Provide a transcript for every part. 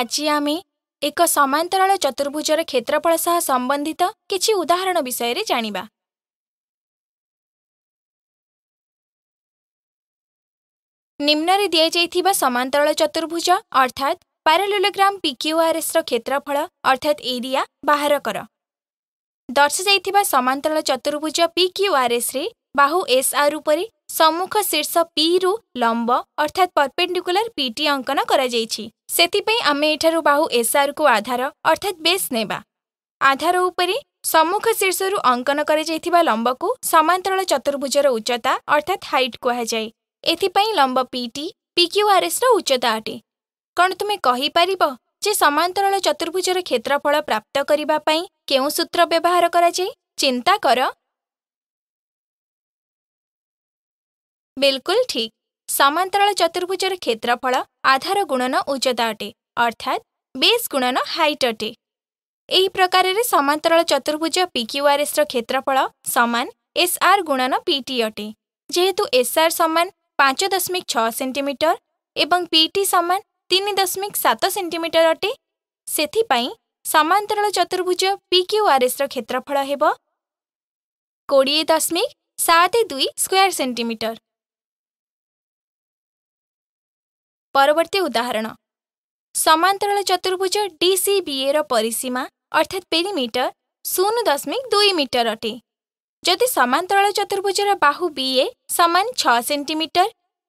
ଆଜି ଆମେ ଏକ ସମାନ୍ତରାଳ ଚତୁର୍ଭୁଜର କ୍ଷେତ୍ରଫଳ ସହ ସମ୍ବନ୍ଧିତ କିଛି ଉଦାହରଣ ବିଷୟରେ ଜାଣିବା ନିମ୍ନରେ ଦିଆଯାଇଥିବା ସମାନ୍ତରାଳ ଚତୁର୍ଭୁଜ ଅର୍ଥାତ୍ ପାରାଲୁଲୋଗ୍ରାମ ପିକ୍ୟୁଆର୍ଏସ୍ର କ୍ଷେତ୍ରଫଳ ଅର୍ଥାତ୍ ଏରିଆ ବାହାର କର ଦର୍ଶାଯାଇଥିବା ସମାନ୍ତରାଳ ଚତୁର୍ଭୁଜ ପିକ୍ୟୁଆର୍ଏସ୍ରେ ବାହୁ ଏସ୍ଆର୍ ଉପରେ ସମ୍ମୁଖ ଶୀର୍ଷ ପିରୁ ଲମ୍ବ ଅର୍ଥାତ୍ ପର୍ପେଣ୍ଡିକୁଲାର ପିଟି ଅଙ୍କନ କରାଯାଇଛି ସେଥିପାଇଁ ଆମେ ଏଠାରୁ ବାହୁ ଏସ୍ଆର୍କୁ ଆଧାର ଅର୍ଥାତ୍ ବେସ୍ ନେବା ଆଧାର ଉପରେ ସମ୍ମୁଖ ଶୀର୍ଷରୁ ଅଙ୍କନ କରାଯାଇଥିବା ଲମ୍ବକୁ ସମାନ୍ତରାଳ ଚତୁର୍ଭୁଜର ଉଚ୍ଚତା ଅର୍ଥାତ୍ ହାଇଟ୍ କୁହାଯାଏ ଏଥିପାଇଁ ଲମ୍ବ ପିଟି ପିକ୍ୟୁଆର୍ଏସ୍ର ଉଚ୍ଚତା ଅଟେ କ'ଣ ତୁମେ କହିପାରିବ ଯେ ସମାନ୍ତରାଳ ଚତୁର୍ଭୁଜର କ୍ଷେତ୍ରଫଳ ପ୍ରାପ୍ତ କରିବା ପାଇଁ କେଉଁ ସୂତ୍ର ବ୍ୟବହାର କରାଯାଏ ଚିନ୍ତା କର बिल्कुल ठीक समांतराल चतुर्भुजर क्षेत्रफल आधार गुणन उच्चता अटे अर्थात बेस गुणन हाइट अटे ଏହି ପ୍ରକାରରେ ସମାନ୍ତରାଳ ଚତୁର୍ଭୁଜ ପିକ୍ୟୁଆର୍ଏସ୍ର କ୍ଷେତ୍ରଫଳ ସମାନ ଏସ୍ଆର୍ ଗୁଣନ ପିଟି ଅଟେ ଯେହେତୁ ଏସ୍ଆର୍ ସମାନ ପାଞ୍ଚ ଦଶମିକ ଛଅ ସେଣ୍ଟିମିଟର ଏବଂ ପିଟି ସମାନ ତିନି ଦଶମିକ ସାତ ସେଣ୍ଟିମିଟର ଅଟେ ସେଥିପାଇଁ ସମାନ୍ତରାଳ ଚତୁର୍ଭୁଜ ପିକ୍ୟୁଆର୍ଏସ୍ର କ୍ଷେତ୍ରଫଳ ହେବ କୋଡ଼ିଏ ଦଶମିକ ସାତ ଦୁଇ ସ୍କୋୟାର ସେଣ୍ଟିମିଟର ପରବର୍ତ୍ତୀ ଉଦାହରଣ ସମାନ୍ତରାଳ ଚତୁର୍ଭୁଜ ଡିସିବିଏର ପରିସୀମା ଅର୍ଥାତ୍ ପେରିମିଟର ଶୂନ ଦଶମିକ ଦୁଇ ମିଟର ଅଟେ ଯଦି ସମାନ୍ତରାଳ ଚତୁର୍ଭୁଜର ବାହୁ ବିଏ ସମାନ ଛଅ ସେଣ୍ଟିମିଟର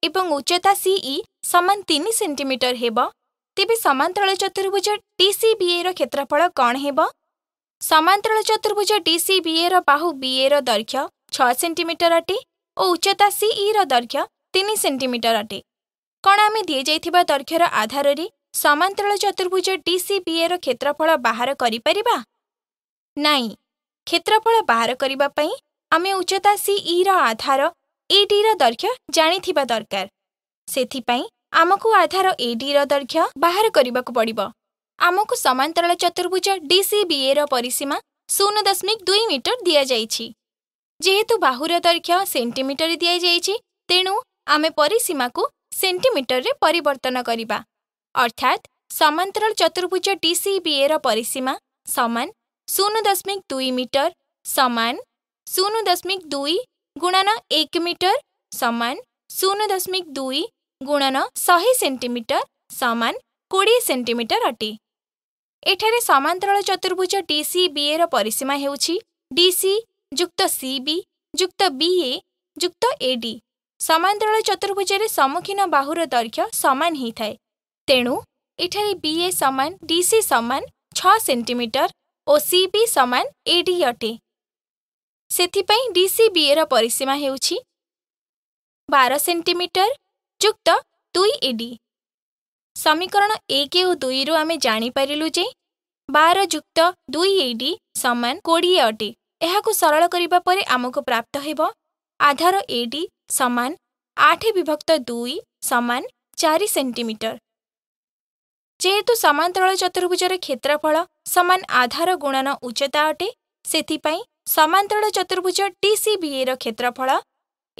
ଏବଂ ଉଚ୍ଚତା ସିଇ ସମାନ ତିନି ସେଣ୍ଟିମିଟର ହେବ ତେବେ ସମାନ୍ତରାଳ ଚତୁର୍ଭୁଜ ଡିସିବିଏର କ୍ଷେତ୍ରଫଳ କ'ଣ ହେବ ସମାନ୍ତରାଳ ଚତୁର୍ଭୁଜ ଡିସିବିଏର ବାହୁ ବିଏର ଦୈର୍ଘ୍ୟ ଛଅ ସେଣ୍ଟିମିଟର ଅଟେ ଓ ଉଚ୍ଚତା ସିଇର ଦୈର୍ଘ୍ୟ ତିନି ସେଣ୍ଟିମିଟର ଅଟେ କ'ଣ ଆମେ ଦିଆଯାଇଥିବା ଦୈର୍ଘ୍ୟର ଆଧାରରେ ସମାନ୍ତରାଳ ଚତୁର୍ଭୁଜ ସି ଡିସିବିଏର କ୍ଷେତ୍ରଫଳ ବାହାର କରିପାରିବା ନାଇଁ କ୍ଷେତ୍ରଫଳ ବାହାର କରିବା ପାଇଁ ଆମେ ଉଚ୍ଚତା ସିଇର ଆଧାର ଏଡିର ଦୈର୍ଘ୍ୟ ଜାଣିଥିବା ଦରକାର ସେଥିପାଇଁ ଆମକୁ ଆଧାର ଏ ଡିର ଦୈର୍ଘ୍ୟ ବାହାର କରିବାକୁ ପଡ଼ିବ ଆମକୁ ସମାନ୍ତରାଳ ଚତୁର୍ଭୁଜ ଡି ସି ଡିସିବିଏର ପରିସୀମା ଶୂନ ଦଶମିକ ଦୁଇ ମିଟର ଦିଆଯାଇଛି ଯେହେତୁ ବାହୁର ଦୈର୍ଘ୍ୟ ସେଣ୍ଟିମିଟର ଦିଆଯାଇଛି ତେଣୁ ଆମେ ପରିସୀମାକୁ सेन्टिमिटर रे परिवर्तन गरेको अर्थात समान्तरल चतुर्भुज डिसिएर परिसीमा समान 0.2 मिटर समान 0.2 दशमिक दुई गुणन एक मिटर समान 0.2 दशमिक दुई गुणन शेन्टमिटर समान 20 सेन्टिमिटर अटे एठारे समाल चतुर्भुज डिसिएर परिसीमा हेउछि डिसियुक्त सिविुक्त विुक्त ए ସମାନ୍ତରାଳ ଚତୁର୍ଭୁଜରେ ସମ୍ମୁଖୀନ ବାହୁର ଦୈର୍ଘ୍ୟ ସମାନ ହୋଇଥାଏ ତେଣୁ ଏଠାରେ ବିଏ ସମାନ ଡିସି ସମାନ ଛଅ ସେଣ୍ଟିମିଟର ଓ ସିବି ସମାନ ଏଡି ଅଟେ ସେଥିପାଇଁ ଡିସି ବିଏର ପରିସୀମା ହେଉଛି ବାର ସେଣ୍ଟିମିଟର ଯୁକ୍ତ ଦୁଇ ଏଡି ସମୀକରଣ ଏକ ଓ ଦୁଇରୁ ଆମେ ଜାଣିପାରିଲୁ ଯେ ବାର ଯୁକ୍ତ ଦୁଇ ଏଡି ସମାନ କୋଡ଼ିଏ ଅଟେ ଏହାକୁ ସରଳ କରିବା ପରେ ଆମକୁ ପ୍ରାପ୍ତ ହେବ ଆଧାର ଏଡି ସମାନ ଆଠ ବିଭକ୍ତ ଦୁଇ ସମାନ ଚାରି ସେଣ୍ଟିମିଟର ଯେହେତୁ ସମାନ୍ତରାଳ ଚତୁର୍ଭୁଜର କ୍ଷେତ୍ରଫଳ ସମାନ ଆଧାର ଗୁଣନ ଉଚ୍ଚତା ଅଟେ ସେଥିପାଇଁ ସମାନ୍ତରାଳ ଚତୁର୍ଭୁଜ ଟିସିବିଏର କ୍ଷେତ୍ରଫଳ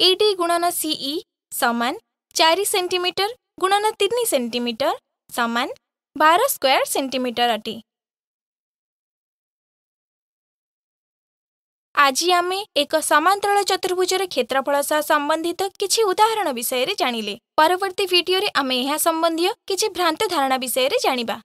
ଇଡି ଗୁଣନ ସିଇ ସମାନ ଚାରି ସେଣ୍ଟିମିଟର ଗୁଣନ ତିନି ସେଣ୍ଟିମିଟର ସମାନ ବାର ସ୍କୋୟାର ସେଣ୍ଟିମିଟର ଅଟେ আজি আমি এক সমান্তরাল চতুর্ভুজের ক্ষেত্রফলসা সম্পর্কিত কিছু উদাহরণ বিষয়ে জানিলে পরবর্তী ভিডিওতে আমি ইহা সম্বন্ধীয় কিছু ভ্রান্ত ধারণা বিষয়ে জানিবা